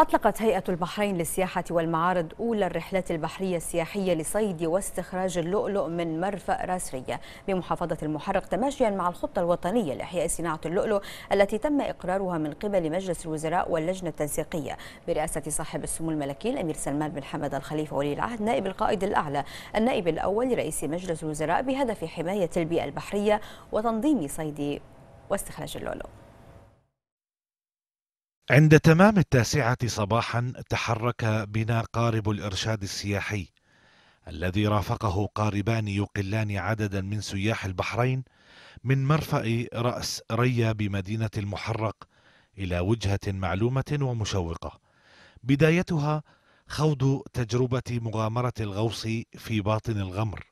أطلقت هيئة البحرين للسياحة والمعارض أولى الرحلات البحرية السياحية لصيد واستخراج اللؤلؤ من مرفأ راسرية بمحافظة المحرق تماشيا مع الخطة الوطنية لإحياء صناعة اللؤلؤ التي تم إقرارها من قبل مجلس الوزراء واللجنة التنسيقية برئاسة صاحب السمو الملكي الأمير سلمان بن حمد الخليفة ولي العهد نائب القائد الأعلى النائب الأول لرئيس مجلس الوزراء بهدف حماية البيئة البحرية وتنظيم صيد واستخراج اللؤلؤ عند تمام التاسعة صباحا تحرك بنا قارب الإرشاد السياحي الذي رافقه قاربان يقلان عددا من سياح البحرين من مرفأ رأس ريا بمدينة المحرق إلى وجهة معلومة ومشوقة بدايتها خوض تجربة مغامرة الغوص في باطن الغمر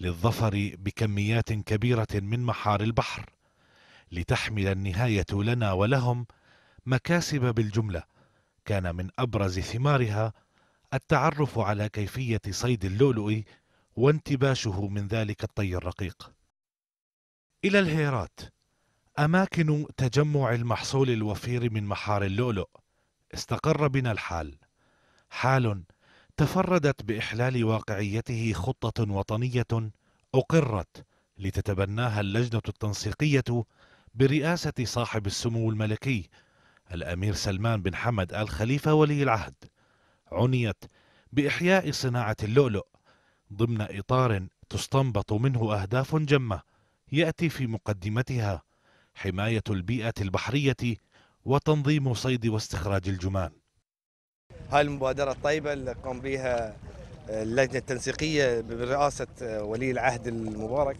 للظفر بكميات كبيرة من محار البحر لتحمل النهاية لنا ولهم مكاسب بالجملة كان من أبرز ثمارها التعرف على كيفية صيد اللؤلؤ وانتباشه من ذلك الطي الرقيق إلى الهيرات أماكن تجمع المحصول الوفير من محار اللؤلؤ استقر بنا الحال حال تفردت بإحلال واقعيته خطة وطنية أقرت لتتبناها اللجنة التنسيقية برئاسة صاحب السمو الملكي الأمير سلمان بن حمد آل خليفة ولي العهد عنيت بإحياء صناعة اللؤلؤ ضمن إطار تستنبط منه أهداف جمة يأتي في مقدمتها حماية البيئة البحرية وتنظيم صيد واستخراج الجمان هاي المبادرة الطيبة اللي قام بها اللجنه التنسيقيه برئاسه ولي العهد المبارك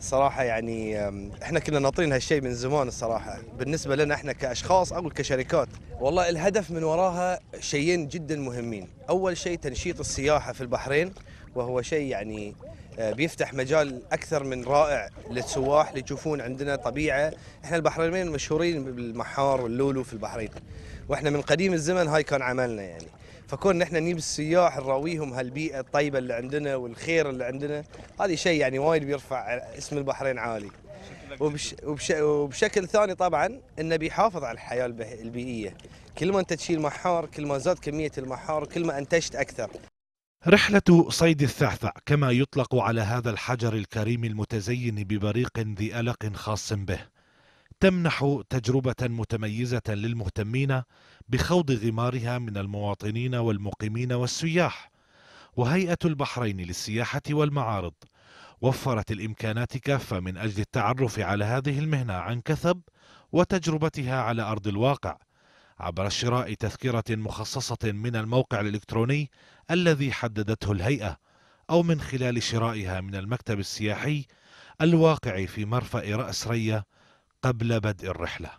صراحه يعني احنا كنا ناطرين هالشيء من زمان الصراحه بالنسبه لنا احنا كاشخاص او كشركات والله الهدف من وراها شيئين جدا مهمين اول شيء تنشيط السياحه في البحرين وهو شيء يعني آه، بيفتح مجال اكثر من رائع للسواح اللي يشوفون عندنا طبيعه احنا البحرينيين مشهورين بالمحار واللولو في البحرين واحنا من قديم الزمن هاي كان عملنا يعني فكون نحن نجيب السياح نراويهم هالبيئه الطيبه اللي عندنا والخير اللي عندنا هذا شيء يعني وايد بيرفع اسم البحرين عالي وبش وبش وبشكل ثاني طبعا انه بيحافظ على الحياه البيئيه كل ما انت تشيل محار كل ما زاد كميه المحار كل ما انتجت اكثر رحلة صيد الثعثع كما يطلق على هذا الحجر الكريم المتزين ببريق ذي ألق خاص به تمنح تجربة متميزة للمهتمين بخوض غمارها من المواطنين والمقيمين والسياح وهيئة البحرين للسياحة والمعارض وفرت الإمكانات كافة من أجل التعرف على هذه المهنة عن كثب وتجربتها على أرض الواقع عبر شراء تذكرة مخصصة من الموقع الإلكتروني الذي حددته الهيئة أو من خلال شرائها من المكتب السياحي الواقع في مرفأ رأس ريه قبل بدء الرحلة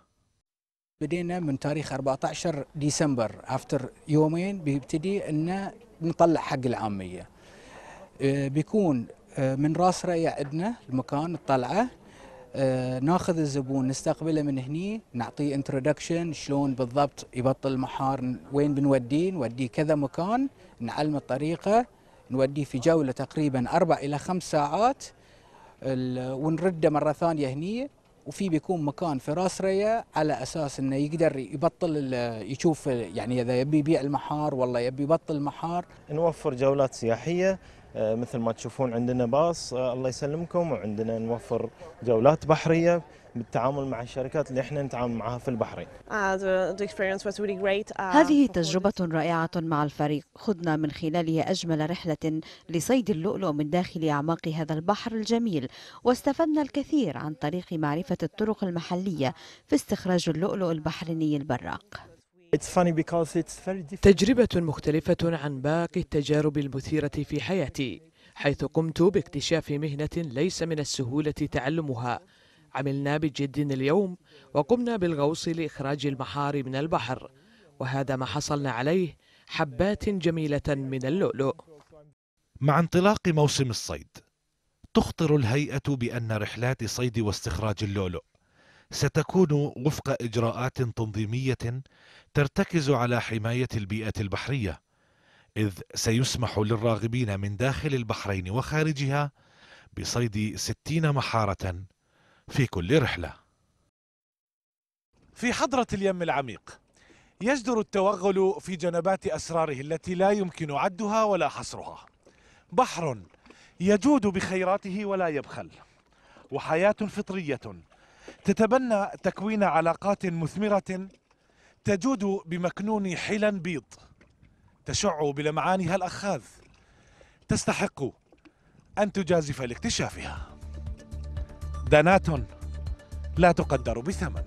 بدينا من تاريخ 14 ديسمبر افتر يومين بيبتدي ان نطلع حق العامية آه، بيكون آه، من راس رأي عندنا المكان الطلعة آه، ناخذ الزبون نستقبله من هني نعطيه انترودكشن شلون بالضبط يبطل المحار وين بنوديه نوديه كذا مكان نعلمه الطريقه نوديه في جوله تقريبا اربع الى خمس ساعات ونرده مره ثانيه هني وفي بيكون مكان في راس ريا على اساس انه يقدر يبطل يشوف يعني اذا يبي يبيع المحار والله يبي يبطل المحار نوفر جولات سياحيه آه، مثل ما تشوفون عندنا باص آه، الله يسلمكم وعندنا نوفر جولات بحريه بالتعامل مع الشركات اللي احنا نتعامل معها في البحرين. Uh, uh, هذه تجربة رائعة مع الفريق، خذنا من خلالها أجمل رحلة لصيد اللؤلؤ من داخل أعماق هذا البحر الجميل، واستفدنا الكثير عن طريق معرفة الطرق المحلية في استخراج اللؤلؤ البحريني البراق. تجربة مختلفة عن باقي التجارب المثيرة في حياتي حيث قمت باكتشاف مهنة ليس من السهولة تعلمها عملنا بجد اليوم وقمنا بالغوص لإخراج المحار من البحر وهذا ما حصلنا عليه حبات جميلة من اللؤلؤ مع انطلاق موسم الصيد تخطر الهيئة بأن رحلات صيد واستخراج اللؤلؤ ستكون وفق إجراءات تنظيمية ترتكز على حماية البيئة البحرية إذ سيسمح للراغبين من داخل البحرين وخارجها بصيد 60 محارة في كل رحلة في حضرة اليم العميق يجدر التوغل في جنبات أسراره التي لا يمكن عدها ولا حصرها بحر يجود بخيراته ولا يبخل وحياة فطرية تتبنى تكوين علاقات مثمرة تجود بمكنون حلا بيض تشع بلمعانها الأخاذ تستحق أن تجازف لاكتشافها دانات لا تقدر بثمن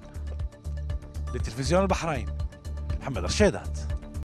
لتلفزيون البحرين محمد رشيدات